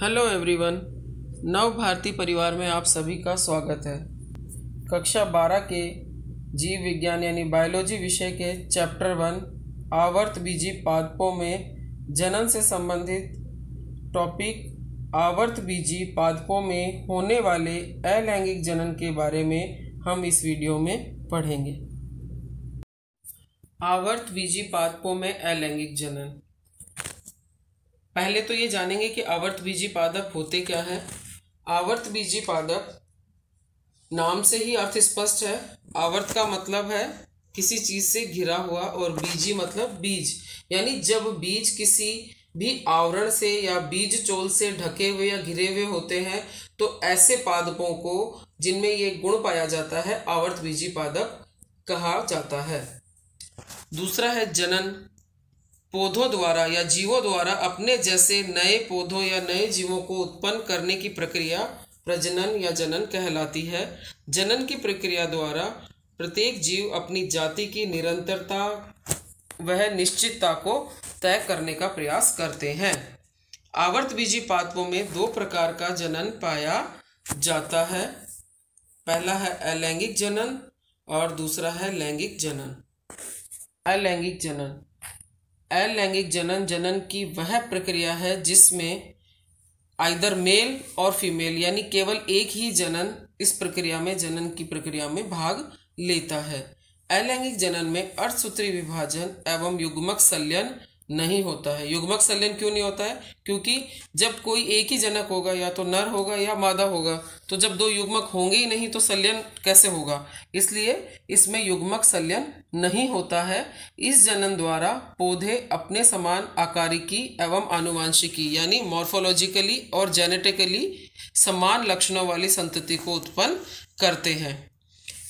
hello everyone नव भारती परिवार में आप सभी का स्वागत है कक्षा बारह के जीव विज्ञान यानी बायोलॉजी विषय के चैप्टर वन आवर्त बीजी पादपों में जनन से संबंधित टॉपिक आवर्त बीजी पादपों में होने वाले अलैंगिक जनन के बारे में हम इस वीडियो में पढ़ेंगे आवर्त बीजी पादपों में अलैंगिक जनन पहले तो ये जानेंगे कि आवर्त बीजी पादप होते क्या है आवर्त बीजी पादप नाम से ही अर्थ स्पष्ट है आवर्त का मतलब है किसी चीज से घिरा हुआ और बीजी मतलब बीज यानी जब बीज किसी भी आवरण से या बीज चोल से ढके हुए या घिरे हुए होते हैं तो ऐसे पादपों को जिनमें ये गुण पाया जाता है आवर्त बीजी पादप कहा जाता है दूसरा है जनन पौधों द्वारा या जीवों द्वारा अपने जैसे नए पौधों या नए जीवों को उत्पन्न करने की प्रक्रिया प्रजनन या जनन कहलाती है जनन की प्रक्रिया द्वारा प्रत्येक जीव अपनी जाति की निरंतरता वह निश्चितता को तय करने का प्रयास करते हैं आवर्त बीजी पादपों में दो प्रकार का जनन पाया जाता है पहला है अलैंगिक जनन और दूसरा है लैंगिक जनन अलैंगिक जनन अलैंगिक जनन जनन की वह प्रक्रिया है जिसमें आइदर मेल और फीमेल यानी केवल एक ही जनन इस प्रक्रिया में जनन की प्रक्रिया में भाग लेता है अलैंगिक जनन में अर्थसूत्री विभाजन एवं युग्मक संलयन नहीं होता है युग्मक संलयन क्यों नहीं होता है क्योंकि जब कोई एक ही जनक होगा या तो नर होगा या मादा होगा तो जब दो युग्मक होंगे ही नहीं तो संलयन कैसे होगा इसलिए इसमें युग्मक संलयन नहीं होता है इस जनन द्वारा पौधे अपने समान आकारिकी एवं आनुवंशिकी यानी मॉर्फोलॉजिकली और जेनेटिकली समान लक्षणों वाली संतति को उत्पन्न करते हैं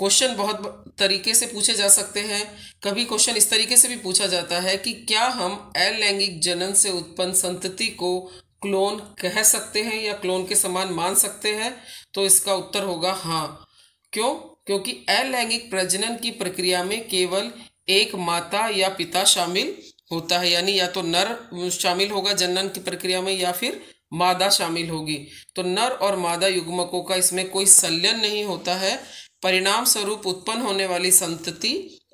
क्वेश्चन बहुत तरीके से पूछे जा सकते हैं कभी क्वेश्चन इस तरीके से भी पूछा जाता है कि क्या हम अलैंगिक जनन से उत्पन्न संतति को क्लोन कह सकते हैं या क्लोन के समान मान सकते हैं तो इसका उत्तर होगा हाँ क्यों क्योंकि अलैंगिक प्रजनन की प्रक्रिया में केवल एक माता या पिता शामिल होता है यानी या तो नर शामिल होगा जनन की प्रक्रिया में या फिर मादा शामिल होगी तो नर और मादा युग्मकों का इसमें कोई संलयन नहीं होता है परिणाम स्वरूप उत्पन्न होने वाली संतति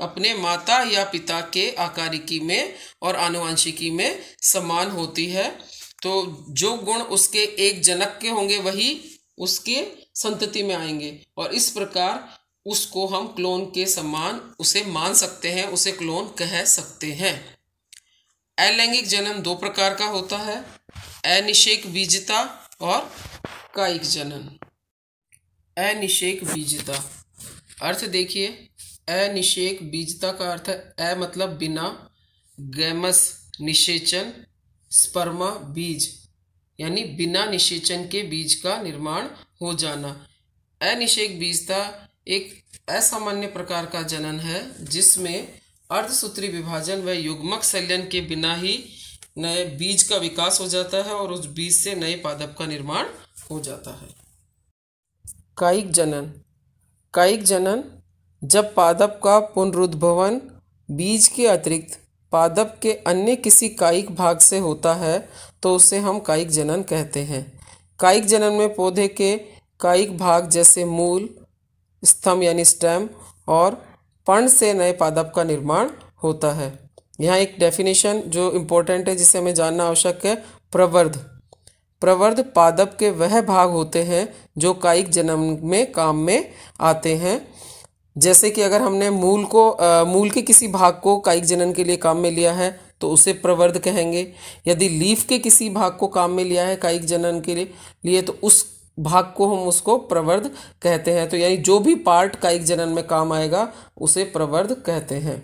अपने माता या पिता के आकारिकी में और आनुवंशिकी में समान होती है तो जो गुण उसके एक जनक के होंगे वही उसके संतति में आएंगे और इस प्रकार उसको हम क्लोन के समान उसे मान सकते हैं उसे क्लोन कह सकते हैं अलैंगिक जनन दो प्रकार का होता है अनिषेक बीजता और कायिक जनन अनिषेक बीजता अर्थ देखिए अनिषेक बीजता का अर्थ है अ मतलब बिना गैमस निषेचन स्पर्मा बीज यानी बिना निषेचन के बीज का निर्माण हो जाना अनिषेक बीजता एक असामान्य प्रकार का जनन है जिसमें अर्धसूत्री विभाजन व युग्मक संलयन के बिना ही नए बीज का विकास हो जाता है और उस बीज से नए पादप का निर्माण हो जाता है कायिक जनन कायिक जनन जब पादप का पुनरुद्भवन बीज के अतिरिक्त पादप के अन्य किसी कायिक भाग से होता है तो उसे हम कायिक जनन कहते हैं कायिक जनन में पौधे के कायिक भाग जैसे मूल स्तंभ यानी स्टेम और पण से नए पादप का निर्माण होता है यहाँ एक डेफिनेशन जो इम्पोर्टेंट है जिसे हमें जानना आवश्यक है प्रवर्ध प्रवर्ध पादप के वह भाग होते हैं जो कायिक जन्म में काम में आते हैं जैसे कि अगर हमने मूल को आ, मूल के किसी भाग को कायिक जनन के लिए काम में लिया है तो उसे प्रवर्ध कहेंगे यदि लीफ के किसी भाग को काम में लिया है कायिक जनन के लिए लिए तो उस भाग को हम उसको प्रवर्ध कहते हैं तो यानी जो भी पार्ट कायिक जनन में काम आएगा उसे प्रवर्ध कहते हैं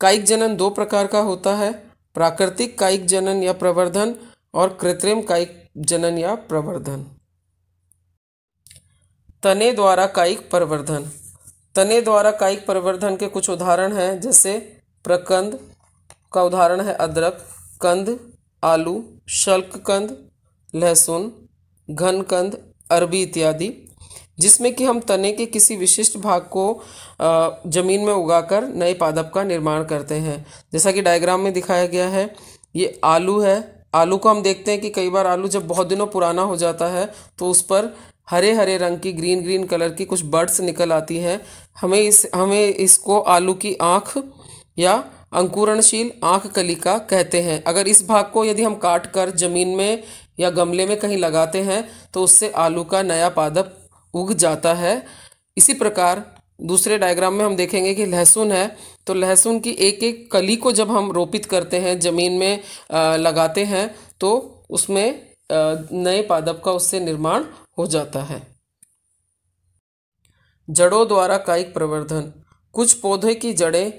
कायिक जनन दो प्रकार का होता है प्राकृतिक कायिक जनन या प्रवर्धन और कृत्रिम कायिक जनन या प्रवर्धन तने द्वारा कायिक प्रवर्धन तने द्वारा कायिक प्रवर्धन के कुछ उदाहरण हैं जैसे प्रकंद का उदाहरण है अदरक कंद आलू शल्क कंद लहसुन घनकंद अरबी इत्यादि जिसमें कि हम तने के किसी विशिष्ट भाग को जमीन में उगाकर नए पादप का निर्माण करते हैं जैसा कि डायग्राम में दिखाया गया है ये आलू है आलू को हम देखते हैं कि कई बार आलू जब बहुत दिनों पुराना हो जाता है तो उस पर हरे हरे रंग की ग्रीन ग्रीन कलर की कुछ बर्ड्स निकल आती हैं हमें इस हमें इसको आलू की आँख या अंकुरणशील आँख कलिका कहते हैं अगर इस भाग को यदि हम काट कर ज़मीन में या गमले में कहीं लगाते हैं तो उससे आलू का नया पादप उग जाता है इसी प्रकार दूसरे डायग्राम में हम देखेंगे कि लहसुन है तो लहसुन की एक एक कली को जब हम रोपित करते हैं ज़मीन में लगाते हैं तो उसमें नए पादप का उससे निर्माण हो जाता है जड़ों द्वारा कायिक प्रवर्धन कुछ पौधे की जड़ें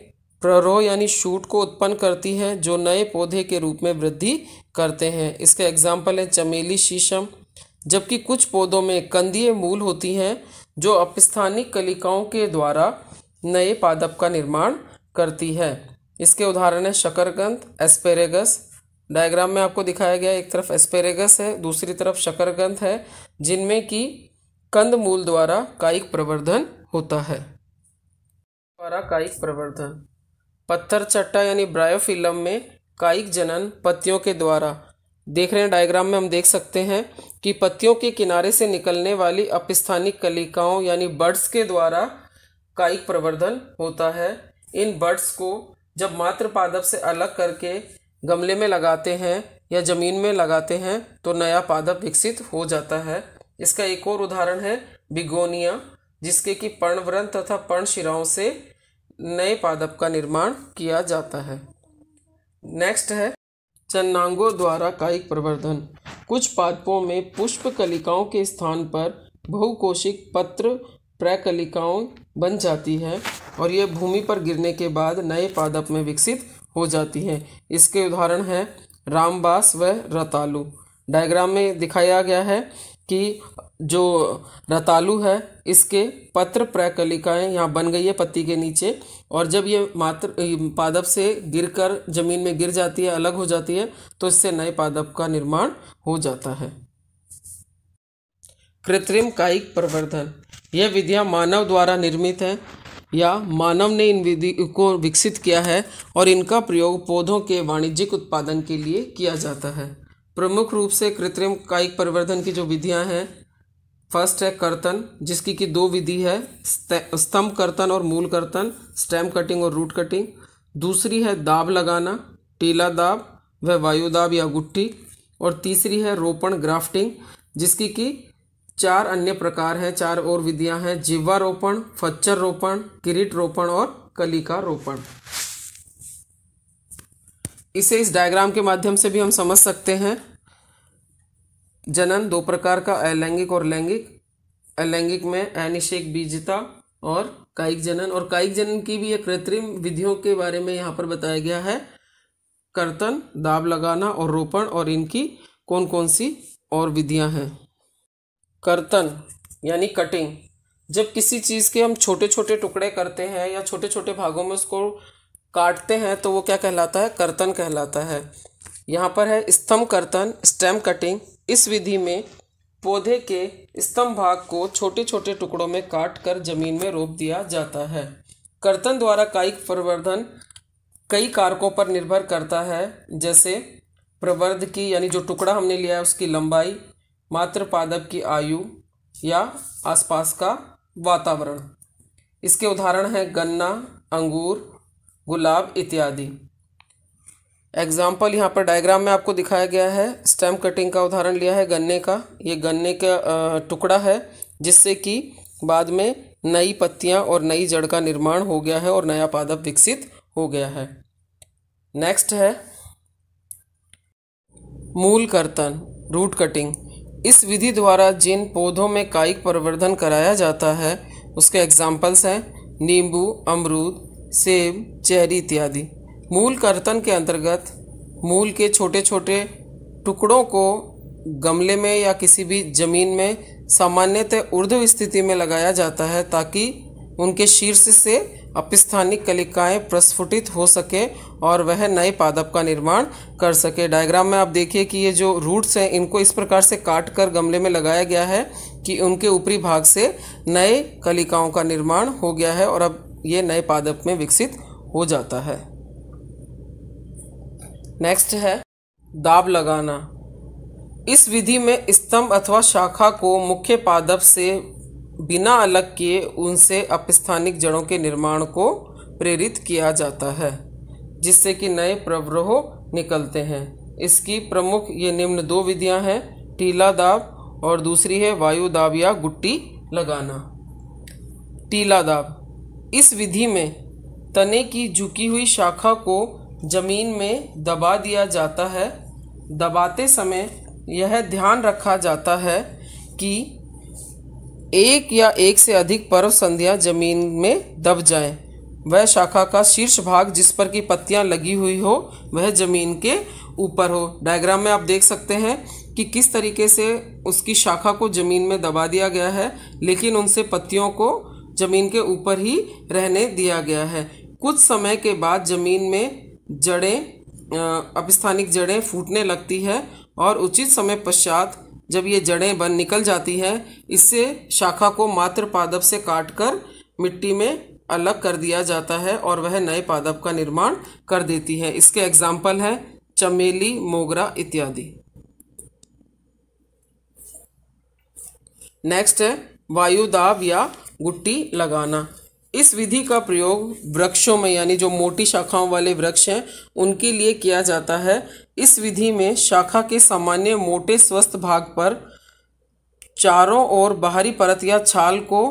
प्ररोह यानी शूट को उत्पन्न करती हैं जो नए पौधे के रूप में वृद्धि करते हैं इसका एग्जाम्पल है चमेली शीशम जबकि कुछ पौधों में कंदीय मूल होती हैं जो अपस्थानिक कलिकाओं के द्वारा नए पादप का निर्माण करती है इसके उदाहरण है शकरगंध एस्पेरेगस डायग्राम में आपको दिखाया गया एक तरफ एस्पेरेगस है दूसरी तरफ शकरगंध है जिनमें कि कंद मूल द्वारा कायिक प्रवर्धन होता है द्वारा कायिक प्रवर्धन पत्थर चट्टा यानी ब्रायोफिलम में कायिक जनन पत्तियों के द्वारा देख रहे हैं डायग्राम में हम देख सकते हैं कि पत्तियों के किनारे से निकलने वाली अपस्थानिक कलिकाओं यानी बर्ड्स के द्वारा कायिक प्रवर्धन होता है इन बर्ड्स को जब मात्र पादप से अलग करके गमले में लगाते हैं या ज़मीन में लगाते हैं तो नया पादप विकसित हो जाता है इसका एक और उदाहरण है बिगोनिया जिसके कि पर्णव्रन तथा पर्णशिराओं से नए पादप का निर्माण किया जाता है नेक्स्ट है चन्नांगों द्वारा कायिक प्रवर्धन कुछ पादपों में पुष्प कलिकाओं के स्थान पर बहुकोशिक पत्र प्रकलिकाओं बन जाती है और यह भूमि पर गिरने के बाद नए पादप में विकसित हो जाती है इसके उदाहरण हैं रामबास व रतालू डायग्राम में दिखाया गया है कि जो रतालू है इसके पत्र प्रकलिकाएं यहाँ बन गई है पत्ती के नीचे और जब ये मात्र पादप से गिरकर जमीन में गिर जाती है अलग हो जाती है तो इससे नए पादप का निर्माण हो जाता है कृत्रिम कायिक प्रवर्धन यह विधियाँ मानव द्वारा निर्मित है या मानव ने इन विधि को विकसित किया है और इनका प्रयोग पौधों के वाणिज्यिक उत्पादन के लिए किया जाता है प्रमुख रूप से कृत्रिम कायिक परिवर्धन की जो विधियां हैं फर्स्ट है कर्तन जिसकी कि दो विधि है स्तंभ कर्तन और मूल कर्तन स्टेम कटिंग और रूट कटिंग दूसरी है दाब लगाना टीला दाब व वायु दाब या गुट्टी और तीसरी है रोपण ग्राफ्टिंग जिसकी कि चार अन्य प्रकार हैं चार और विधियां हैं जीवा रोपण फच्चर रोपण किरीट रोपण और कलिका रोपण इसे इस डायग्राम के माध्यम से भी हम समझ सकते हैं जनन दो प्रकार का अलैंगिक और लैंगिक अलैंगिक में अनिषेक बीजता और कायिक जनन और कायिक जनन की भी ये कृत्रिम विधियों के बारे में यहाँ पर बताया गया है कर्तन दाब लगाना और रोपण और इनकी कौन कौन सी और विधियाँ हैं कर्तन यानी कटिंग जब किसी चीज़ के हम छोटे छोटे टुकड़े करते हैं या छोटे छोटे भागों में उसको काटते हैं तो वो क्या कहलाता है कर्तन कहलाता है यहाँ पर है स्तंभ कर्तन स्टेम कटिंग इस विधि में पौधे के स्तंभ भाग को छोटे छोटे टुकड़ों में काट कर जमीन में रोप दिया जाता है कर्तन द्वारा कायिक प्रवर्धन कई कारकों पर निर्भर करता है जैसे प्रवर्ध की यानी जो टुकड़ा हमने लिया है उसकी लंबाई मात्र पादप की आयु या आसपास का वातावरण इसके उदाहरण हैं गन्ना अंगूर गुलाब इत्यादि एग्जाम्पल यहाँ पर डायग्राम में आपको दिखाया गया है स्टेम कटिंग का उदाहरण लिया है गन्ने का ये गन्ने का टुकड़ा है जिससे कि बाद में नई पत्तियाँ और नई जड़ का निर्माण हो गया है और नया पादप विकसित हो गया है नेक्स्ट है मूल कर्तन रूट कटिंग इस विधि द्वारा जिन पौधों में कायिक प्रवर्धन कराया जाता है उसके एग्जाम्पल्स हैं नींबू अमरूद सेब चेरी इत्यादि मूल कर्तन के अंतर्गत मूल के छोटे छोटे टुकड़ों को गमले में या किसी भी जमीन में सामान्यतः उर्ध्व स्थिति में लगाया जाता है ताकि उनके शीर्ष से अपस्थानिक कलिकाएं प्रस्फुटित हो सके और वह नए पादप का निर्माण कर सके डायग्राम में आप देखिए कि ये जो रूट्स हैं इनको इस प्रकार से काट कर गमले में लगाया गया है कि उनके ऊपरी भाग से नए कलिकाओं का निर्माण हो गया है और अब ये नए पादप में विकसित हो जाता है नेक्स्ट है दाब लगाना इस विधि में स्तंभ अथवा शाखा को मुख्य पादप से बिना अलग किए उनसे अपस्थानिक जड़ों के निर्माण को प्रेरित किया जाता है जिससे कि नए प्रवरोह निकलते हैं इसकी प्रमुख ये निम्न दो विधियां हैं टीला दाब और दूसरी है वायु दाब या गुट्टी लगाना टीला दाब इस विधि में तने की झुकी हुई शाखा को जमीन में दबा दिया जाता है दबाते समय यह ध्यान रखा जाता है कि एक या एक से अधिक पर्व संध्या जमीन में दब जाए वह शाखा का शीर्ष भाग जिस पर की पत्तियां लगी हुई हो वह जमीन के ऊपर हो डायग्राम में आप देख सकते हैं कि किस तरीके से उसकी शाखा को ज़मीन में दबा दिया गया है लेकिन उनसे पत्तियों को जमीन के ऊपर ही रहने दिया गया है कुछ समय के बाद जमीन में जड़ें अपस्थानिक जड़ें फूटने लगती है और उचित समय पश्चात जब ये जड़ें बन निकल जाती है इससे शाखा को मात्र पादप से काट कर मिट्टी में अलग कर दिया जाता है और वह नए पादप का निर्माण कर देती है इसके एग्जाम्पल हैं चमेली मोगरा इत्यादि नेक्स्ट है वायुदाब या गुट्टी लगाना इस विधि का प्रयोग वृक्षों में यानी जो मोटी शाखाओं वाले वृक्ष हैं उनके लिए किया जाता है इस विधि में शाखा के सामान्य मोटे स्वस्थ भाग पर चारों ओर बाहरी परत या छाल को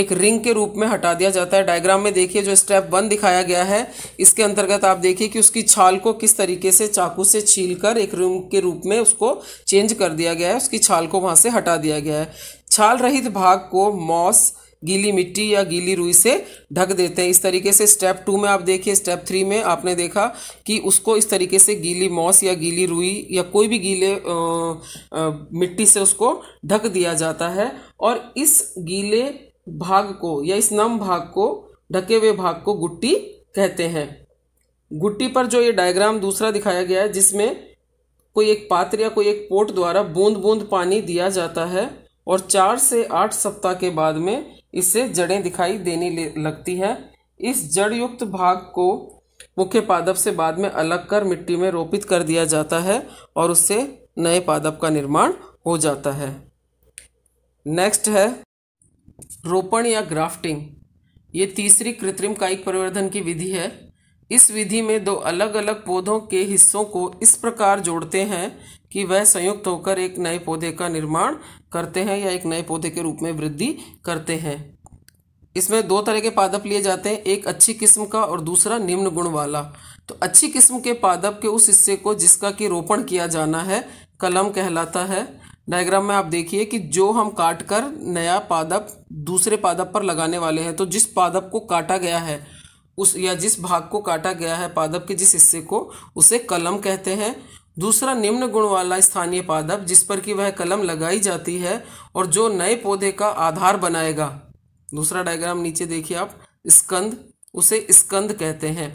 एक रिंग के रूप में हटा दिया जाता है डायग्राम में देखिए जो स्टेप वन दिखाया गया है इसके अंतर्गत आप देखिए कि उसकी छाल को किस तरीके से चाकू से छील कर एक रिंग के रूप में उसको चेंज कर दिया गया है उसकी छाल को वहाँ से हटा दिया गया है छाल रहित भाग को मॉस गीली मिट्टी या गीली रुई से ढक देते हैं इस तरीके से स्टेप टू में आप देखिए स्टेप थ्री में आपने देखा कि उसको इस तरीके से गीली मॉस या गीली रुई या कोई भी गीले आ, आ, मिट्टी से उसको ढक दिया जाता है और इस गीले भाग को या इस नम भाग को ढके हुए भाग को गुट्टी कहते हैं गुट्टी पर जो ये डायग्राम दूसरा दिखाया गया है जिसमें कोई एक पात्र या कोई एक पोर्ट द्वारा बूंद बूंद पानी दिया जाता है और चार से आठ सप्ताह के बाद में इससे जड़ें दिखाई देने लगती हैं इस जड़ युक्त भाग को मुख्य पादप से बाद में अलग कर मिट्टी में रोपित कर दिया जाता है और उससे नए पादप का निर्माण हो जाता है नेक्स्ट है रोपण या ग्राफ्टिंग ये तीसरी कृत्रिम कायिक परिवर्धन की विधि है इस विधि में दो अलग अलग पौधों के हिस्सों को इस प्रकार जोड़ते हैं कि वह संयुक्त होकर एक नए पौधे का निर्माण करते हैं या एक नए पौधे के रूप में वृद्धि करते हैं इसमें दो तरह के पादप लिए जाते हैं एक अच्छी किस्म का और दूसरा निम्न गुण वाला तो अच्छी किस्म के पादप के उस हिस्से को जिसका कि रोपण किया जाना है कलम कहलाता है डायग्राम में आप देखिए कि जो हम काट कर नया पादप दूसरे पादप पर लगाने वाले हैं तो जिस पादप को काटा गया है उस या जिस भाग को काटा गया है पादप के जिस हिस्से को उसे कलम कहते हैं दूसरा निम्न गुण वाला स्थानीय पादप जिस पर कि वह कलम लगाई जाती है और जो नए पौधे का आधार बनाएगा दूसरा डायग्राम नीचे देखिए आप स्कंद उसे स्कंद कहते हैं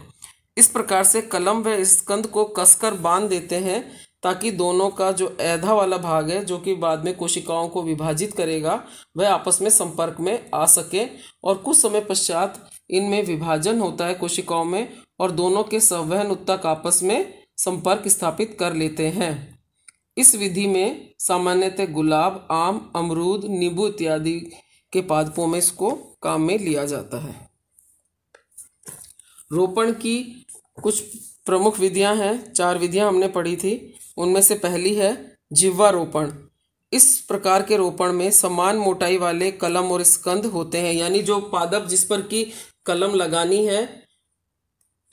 इस प्रकार से कलम व स्कंद को कसकर बांध देते हैं ताकि दोनों का जो ऐधा वाला भाग है जो कि बाद में कोशिकाओं को विभाजित करेगा वह आपस में संपर्क में आ सके और कुछ समय पश्चात इनमें विभाजन होता है कोशिकाओं में और दोनों के संवहन उत्तक आपस में संपर्क स्थापित कर लेते हैं इस विधि में सामान्यतः गुलाब आम अमरूद नींबू इत्यादि के पादपों में इसको काम में लिया जाता है रोपण की कुछ प्रमुख विधियां हैं चार विधियां हमने पढ़ी थी उनमें से पहली है जिह्वा रोपण इस प्रकार के रोपण में समान मोटाई वाले कलम और स्कंद होते हैं यानी जो पादप जिस पर की कलम लगानी है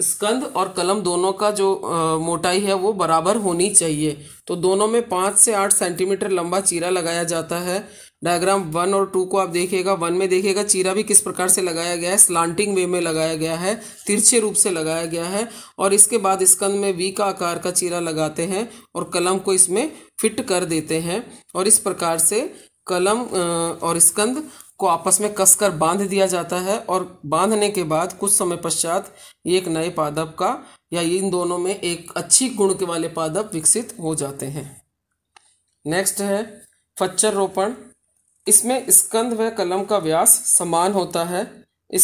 स्कंद और कलम दोनों का जो आ, मोटाई है वो बराबर होनी चाहिए तो दोनों में पाँच से आठ सेंटीमीटर लंबा चीरा लगाया जाता है डायग्राम वन और टू को आप देखिएगा वन में देखिएगा चीरा भी किस प्रकार से लगाया गया है स्लांटिंग वे में लगाया गया है तिरछे रूप से लगाया गया है और इसके बाद स्कंद में वी का आकार का चीरा लगाते हैं और कलम को इसमें फिट कर देते हैं और इस प्रकार से कलम और स्कंद को आपस में कसकर बांध दिया जाता है और बांधने के बाद कुछ समय पश्चात ये एक नए पादप का या इन दोनों में एक अच्छी गुण के वाले पादप विकसित हो जाते हैं नेक्स्ट है फच्चर रोपण इसमें स्कंद व कलम का व्यास समान होता है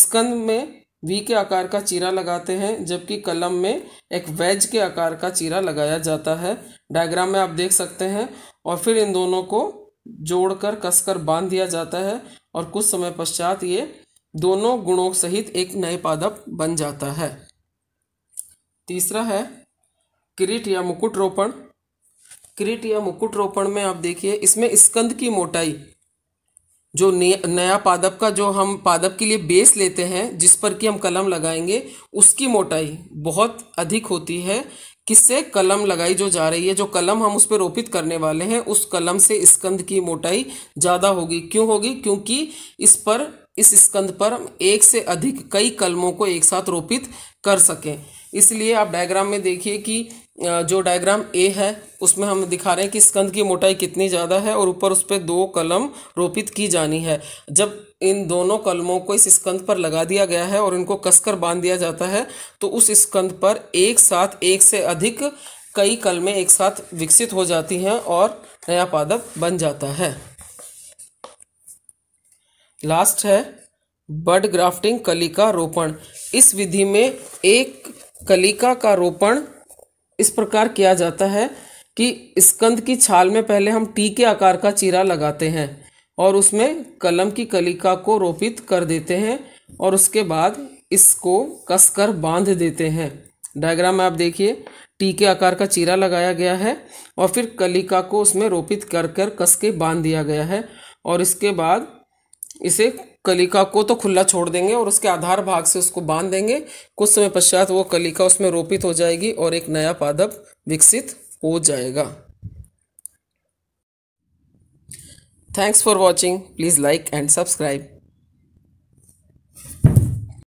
स्कंद में वी के आकार का चीरा लगाते हैं जबकि कलम में एक वेज के आकार का चीरा लगाया जाता है डायग्राम में आप देख सकते हैं और फिर इन दोनों को जोड़कर कसकर बांध दिया जाता है और कुछ समय पश्चात ये दोनों गुणों सहित एक नए पादप बन जाता है तीसरा है किरीट या मुकुट रोपण किरीट या मुकुट रोपण में आप देखिए इसमें स्कंद की मोटाई जो नया पादप का जो हम पादप के लिए बेस लेते हैं जिस पर कि हम कलम लगाएंगे उसकी मोटाई बहुत अधिक होती है किससे कलम लगाई जो जा रही है जो कलम हम उस पर रोपित करने वाले हैं उस कलम से स्कंद की मोटाई ज़्यादा होगी क्यों होगी क्योंकि इस पर इस स्कंद पर एक से अधिक कई कलमों को एक साथ रोपित कर सकें इसलिए आप डायग्राम में देखिए कि जो डायग्राम ए है उसमें हम दिखा रहे हैं कि स्कंद की मोटाई कितनी ज़्यादा है और ऊपर उस पर दो कलम रोपित की जानी है जब इन दोनों कलमों को इस स्कंद पर लगा दिया गया है और इनको कसकर बांध दिया जाता है तो उस स्कंद पर एक साथ एक से अधिक कई कलमें एक साथ विकसित हो जाती हैं और नया पादप बन जाता है लास्ट है बर्ड ग्राफ्टिंग कलिका रोपण इस विधि में एक कलिका का रोपण इस प्रकार किया जाता है कि स्कंद की छाल में पहले हम टी के आकार का चीरा लगाते हैं और उसमें कलम की कलिका को रोपित कर देते हैं और उसके बाद इसको कसकर बांध देते हैं डायग्राम में आप देखिए टी के आकार का चीरा लगाया गया है और फिर कलिका को उसमें रोपित कर कर कस के बांध दिया गया है और इसके बाद इसे कलिका को तो खुला छोड़ देंगे और उसके आधार भाग से उसको बांध देंगे कुछ समय पश्चात वो कलिका उसमें रोपित हो जाएगी और एक नया पादप विकसित हो जाएगा thanks for watching please like and subscribe